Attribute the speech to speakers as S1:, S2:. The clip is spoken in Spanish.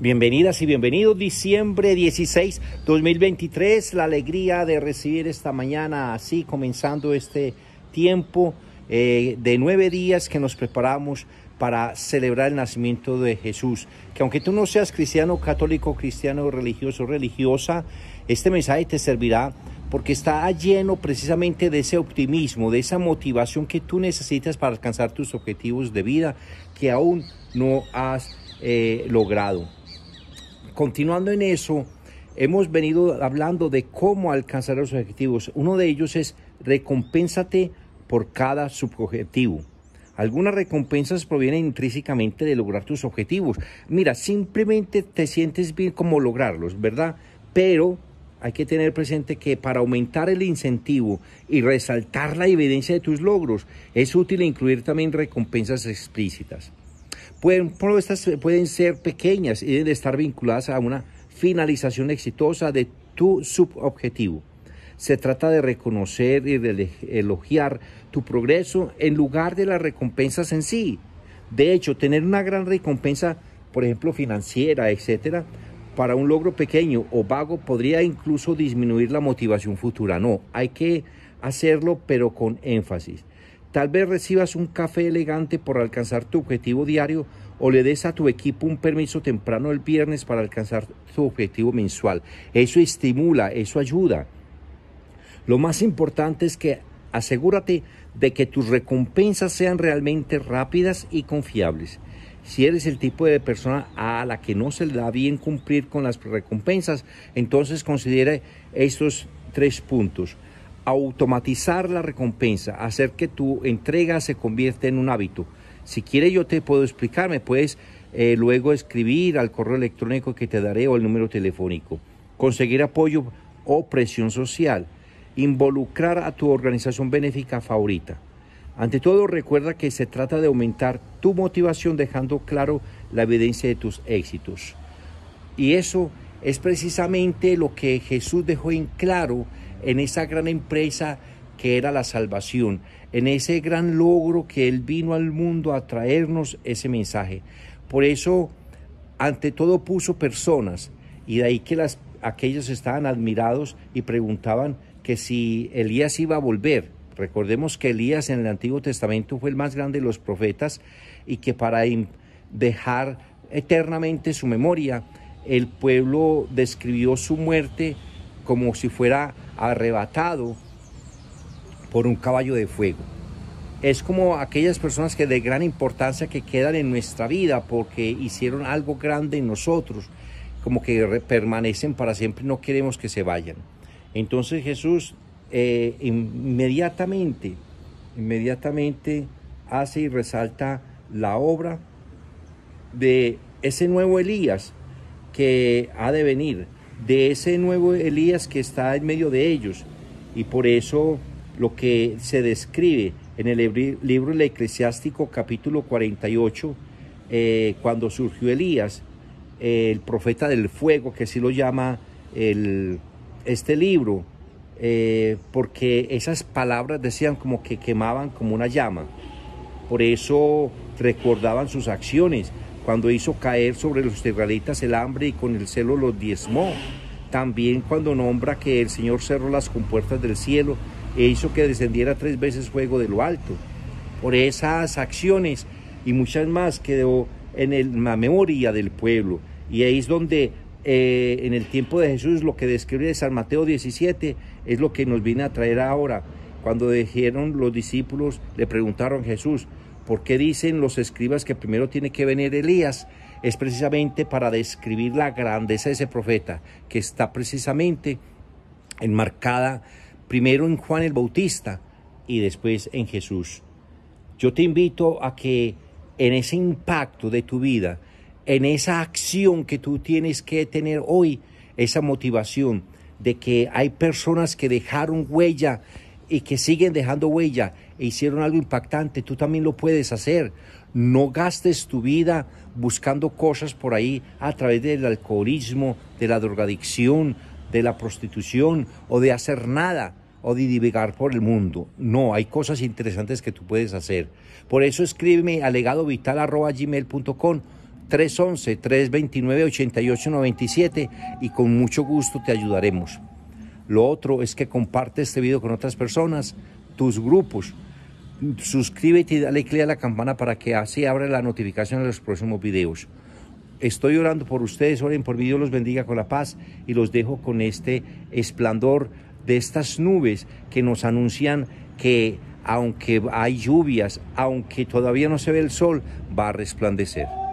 S1: Bienvenidas y bienvenidos, diciembre 16, 2023, la alegría de recibir esta mañana, así comenzando este tiempo eh, de nueve días que nos preparamos para celebrar el nacimiento de Jesús. Que aunque tú no seas cristiano, católico, cristiano, religioso, religiosa, este mensaje te servirá porque está lleno precisamente de ese optimismo, de esa motivación que tú necesitas para alcanzar tus objetivos de vida que aún no has eh, logrado. Continuando en eso, hemos venido hablando de cómo alcanzar los objetivos. Uno de ellos es recompénsate por cada subobjetivo. Algunas recompensas provienen intrínsecamente de lograr tus objetivos. Mira, simplemente te sientes bien como lograrlos, ¿verdad? Pero hay que tener presente que para aumentar el incentivo y resaltar la evidencia de tus logros, es útil incluir también recompensas explícitas. Pueden, eh, pueden ser pequeñas y deben estar vinculadas a una finalización exitosa de tu subobjetivo. Se trata de reconocer y de elogiar tu progreso en lugar de las recompensas en sí. De hecho, tener una gran recompensa, por ejemplo, financiera, etcétera, para un logro pequeño o vago podría incluso disminuir la motivación futura. No, hay que hacerlo, pero con énfasis. Tal vez recibas un café elegante por alcanzar tu objetivo diario o le des a tu equipo un permiso temprano el viernes para alcanzar tu objetivo mensual. Eso estimula, eso ayuda. Lo más importante es que asegúrate de que tus recompensas sean realmente rápidas y confiables. Si eres el tipo de persona a la que no se le da bien cumplir con las recompensas, entonces considere estos tres puntos automatizar la recompensa, hacer que tu entrega se convierta en un hábito. Si quieres yo te puedo explicar, me puedes eh, luego escribir al correo electrónico que te daré o el número telefónico. Conseguir apoyo o presión social. Involucrar a tu organización benéfica favorita. Ante todo, recuerda que se trata de aumentar tu motivación dejando claro la evidencia de tus éxitos. Y eso es precisamente lo que Jesús dejó en claro en esa gran empresa que era la salvación, en ese gran logro que Él vino al mundo a traernos ese mensaje. Por eso, ante todo puso personas y de ahí que las, aquellos estaban admirados y preguntaban que si Elías iba a volver. Recordemos que Elías en el Antiguo Testamento fue el más grande de los profetas y que para em, dejar eternamente su memoria, el pueblo describió su muerte como si fuera arrebatado por un caballo de fuego. Es como aquellas personas que de gran importancia que quedan en nuestra vida porque hicieron algo grande en nosotros, como que permanecen para siempre, no queremos que se vayan. Entonces Jesús eh, inmediatamente, inmediatamente hace y resalta la obra de ese nuevo Elías que ha de venir de ese nuevo Elías que está en medio de ellos. Y por eso lo que se describe en el libro el Eclesiástico capítulo 48, eh, cuando surgió Elías, eh, el profeta del fuego, que así lo llama el, este libro, eh, porque esas palabras decían como que quemaban como una llama. Por eso recordaban sus acciones, cuando hizo caer sobre los israelitas el hambre y con el celo los diezmó. También cuando nombra que el Señor cerró las compuertas del cielo e hizo que descendiera tres veces fuego de lo alto. Por esas acciones y muchas más quedó en la memoria del pueblo. Y ahí es donde eh, en el tiempo de Jesús lo que describe San Mateo 17 es lo que nos viene a traer ahora. Cuando dijeron los discípulos, le preguntaron a Jesús, ¿Por qué dicen los escribas que primero tiene que venir Elías? Es precisamente para describir la grandeza de ese profeta, que está precisamente enmarcada primero en Juan el Bautista y después en Jesús. Yo te invito a que en ese impacto de tu vida, en esa acción que tú tienes que tener hoy, esa motivación de que hay personas que dejaron huella y que siguen dejando huella e hicieron algo impactante, tú también lo puedes hacer. No gastes tu vida buscando cosas por ahí a través del alcoholismo, de la drogadicción, de la prostitución o de hacer nada o de divagar por el mundo. No, hay cosas interesantes que tú puedes hacer. Por eso escríbeme a legadovital.gmail.com 311-329-8897 y con mucho gusto te ayudaremos. Lo otro es que comparte este video con otras personas, tus grupos. Suscríbete y dale clic a la campana para que así abra la notificación de los próximos videos. Estoy orando por ustedes, oren por mí, Dios los bendiga con la paz y los dejo con este esplendor de estas nubes que nos anuncian que aunque hay lluvias, aunque todavía no se ve el sol, va a resplandecer.